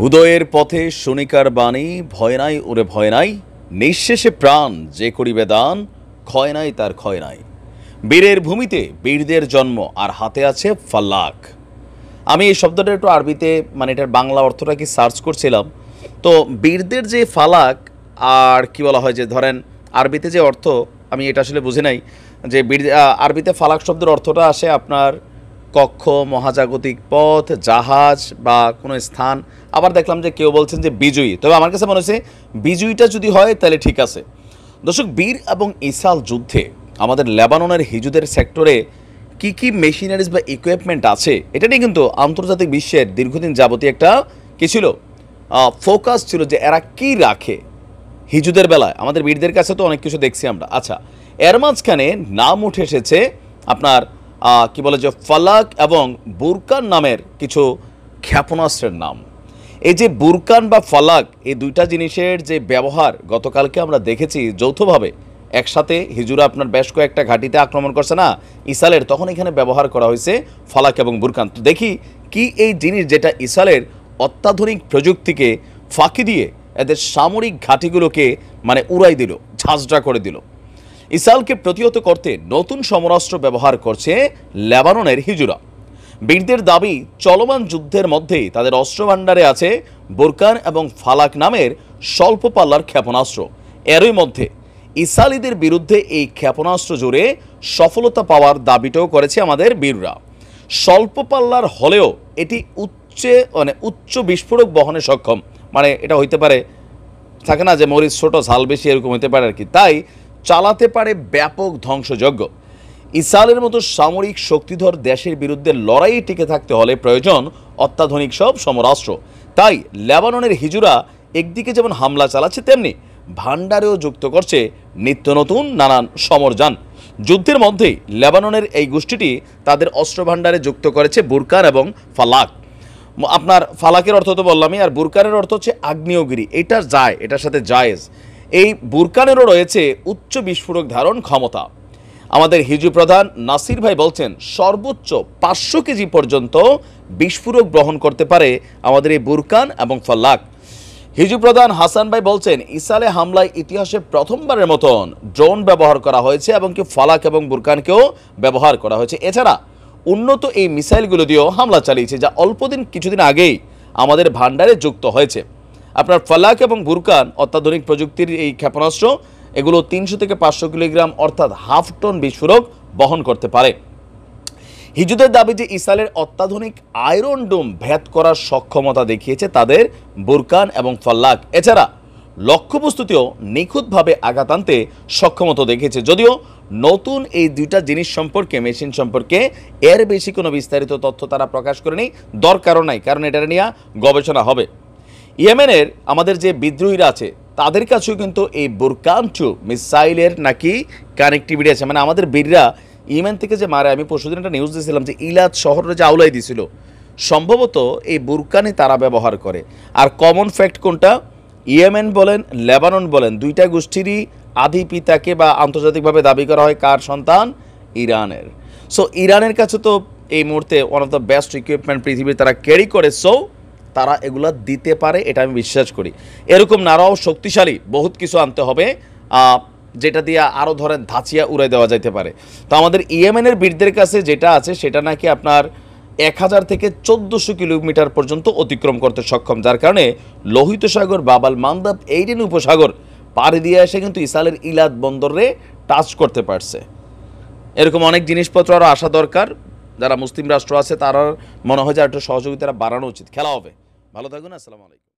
হুদয়ের পথে শনিকার বাণী ভয় নাই ওরে ভয় নাই নিঃশেষে প্রাণ যে করিবে দান ক্ষয় নাই তার ক্ষয় নাই বীরের ভূমিতে বীরদের জন্ম আর হাতে আছে ফাল্লাক আমি এই শব্দটা একটু আরবিতে মানে এটার বাংলা অর্থটা কি সার্চ করছিলাম তো বীরদের যে ফালাক আর কি বলা হয় যে ধরেন আরবিতে যে অর্থ আমি এটা আসলে বুঝি নাই যে বীর আরবিতে ফালাক শব্দের অর্থটা আসে আপনার কক্ষ মহাজাগতিক পথ জাহাজ বা কোনো স্থান আবার দেখলাম যে কেউ বলছেন যে বিজয়ী তবে আমার কাছে মনে হচ্ছে বিজয়ীটা যদি হয় তাহলে ঠিক আছে দর্শক বীর এবং ইসাল যুদ্ধে আমাদের লেবাননের হিজুদের সেক্টরে কি কি মেশিনারিজ বা ইকুইপমেন্ট আছে এটা নিয়ে কিন্তু আন্তর্জাতিক বিশ্বের দীর্ঘদিন যাবতীয় একটা কী ছিল ফোকাস ছিল যে এরা কি রাখে হিজুদের বেলায় আমাদের বীরদের কাছে তো অনেক কিছু দেখছি আমরা আচ্ছা এর মাঝখানে নাম উঠে এসেছে আপনার কি বলে যে ফালাক এবং বুরকান নামের কিছু ক্ষেপণাস্ত্রের নাম এই যে বুরকান বা ফালাক এই দুইটা জিনিসের যে ব্যবহার গতকালকে আমরা দেখেছি যৌথভাবে একসাথে হিজুরা আপনার বেশ কয়েকটা ঘাটিতে আক্রমণ করছে না ইসালের তখন এখানে ব্যবহার করা হয়েছে ফালাক এবং বুরকান তো দেখি কি এই জিনিস যেটা ইসালের অত্যাধুনিক প্রযুক্তিকে ফাঁকি দিয়ে এদের সামরিক ঘাটিগুলোকে মানে উড়াই দিল ঝাঁঝরা করে দিল ইসরায়েলকে প্রতিহত করতে নতুন সমরাস্ত্র ব্যবহার করছে লেবাননের হিজুরা বীরদের দাবি চলমান যুদ্ধের মধ্যেই তাদের অস্ত্রভাণ্ডারে আছে বোরকান এবং ফালাক নামের স্বল্প পাল্লার ক্ষেপণাস্ত্র এরই মধ্যে ইসরায়েলিদের বিরুদ্ধে এই ক্ষেপণাস্ত্র জুড়ে সফলতা পাওয়ার দাবিটাও করেছে আমাদের বীররা স্বল্প পাল্লার হলেও এটি উচ্চে মানে উচ্চ বিস্ফোরক বহনে সক্ষম মানে এটা হইতে পারে থাকে না যে মরিচ ছোট ঝাল বেশি এরকম হইতে পারে আর কি তাই চালাতে পারে ব্যাপক ধ্বংসযজ্ঞ ইসরায়েলের মতো সামরিক শক্তিধর দেশের বিরুদ্ধে লড়াইয়ে টিকে থাকতে হলে প্রয়োজন অত্যাধুনিক সব সমরাষ্ট্র তাই লেবাননের হিজুরা একদিকে যেমন হামলা চালাচ্ছে তেমনি ভান্ডারেও যুক্ত করছে নিত্য নতুন নানান সমরযান যুদ্ধের মধ্যেই লেবাননের এই গোষ্ঠীটি তাদের অস্ত্র ভাণ্ডারে যুক্ত করেছে বুরকার এবং ফালাক আপনার ফালাকের অর্থ তো বললামই আর বুরকারের অর্থ হচ্ছে আগ্নেয়গিরি এটা যায় এটার সাথে জায়েজ এই বুরকানেরও রয়েছে উচ্চ বিস্ফোরক ধারণ ক্ষমতা আমাদের হিজু প্রধান নাসির ভাই বলছেন সর্বোচ্চ পাঁচশো কেজি পর্যন্ত বিস্ফোরক গ্রহণ করতে পারে আমাদের এই বুরকান এবং ফাল্লাক হিজু প্রধান হাসান ভাই বলছেন ইসালে হামলায় ইতিহাসে প্রথমবারের মতন ড্রোন ব্যবহার করা হয়েছে এবং কি ফালাক এবং বুরকানকেও ব্যবহার করা হয়েছে এছাড়া উন্নত এই মিসাইলগুলো দিয়েও হামলা চালিয়েছে যা অল্পদিন কিছুদিন আগেই আমাদের ভাণ্ডারে যুক্ত হয়েছে আপনার ফালাক এবং বুরকান অত্যাধুনিক প্রযুক্তির এই ক্ষেপণাস্ত্র এগুলো তিনশো থেকে পাঁচশো কিলোগ্রাম অর্থাৎ হাফ টন বিস্ফোরক বহন করতে পারে হিজুদের দাবি যে ইসরায়েলের অত্যাধুনিক আয়রন ডোম ভেদ করার সক্ষমতা দেখিয়েছে তাদের বুরকান এবং ফাল্লাক এছাড়া লক্ষ্যবস্তুতেও নিখুঁতভাবে আঘাত আনতে সক্ষমতা দেখিয়েছে যদিও নতুন এই দুইটা জিনিস সম্পর্কে মেশিন সম্পর্কে এর বেশি কোনো বিস্তারিত তথ্য তারা প্রকাশ করেনি দরকারও নাই কারণ এটা নিয়ে গবেষণা হবে ইয়েমেনের আমাদের যে বিদ্রোহীরা আছে তাদের কাছেও কিন্তু এই বুরকান টু মিসাইলের নাকি কানেক্টিভিটি আছে মানে আমাদের বীররা ইয়েমেন থেকে যে মারে আমি পরশুদিন একটা নিউজ দিয়েছিলাম যে ইলাদ শহরে যে আউলাই দিছিল সম্ভবত এই বুরকানই তারা ব্যবহার করে আর কমন ফ্যাক্ট কোনটা ইয়েমেন বলেন লেবানন বলেন দুইটা গোষ্ঠীরই আদি পিতাকে বা আন্তর্জাতিকভাবে দাবি করা হয় কার সন্তান ইরানের সো ইরানের কাছে তো এই মুহূর্তে one of the best equipment পৃথিবীর তারা ক্যারি করে সো তারা এগুলো দিতে পারে এটা আমি বিশ্বাস করি এরকম নারাও শক্তিশালী বহুত কিছু আনতে হবে যেটা দিয়ে আরও ধরেন ধাঁচিয়া উড়াই দেওয়া যাইতে পারে তো আমাদের ইয়েমেনের বীরদের কাছে যেটা আছে সেটা নাকি আপনার এক হাজার থেকে চোদ্দোশো কিলোমিটার পর্যন্ত অতিক্রম করতে সক্ষম যার কারণে লোহিত সাগর বাবাল মান্দাব এইডেন উপসাগর পাড়ি দিয়ে এসে কিন্তু ইসালের ইলাদ বন্দরে টাচ করতে পারছে এরকম অনেক জিনিসপত্র আরও আসা দরকার যারা মুসলিম রাষ্ট্র আছে তারা মনে হয় যে একটু সহযোগিতা বাড়ানো উচিত খেলা হবে ভালো থাকুন আসসালামু আলাইকুম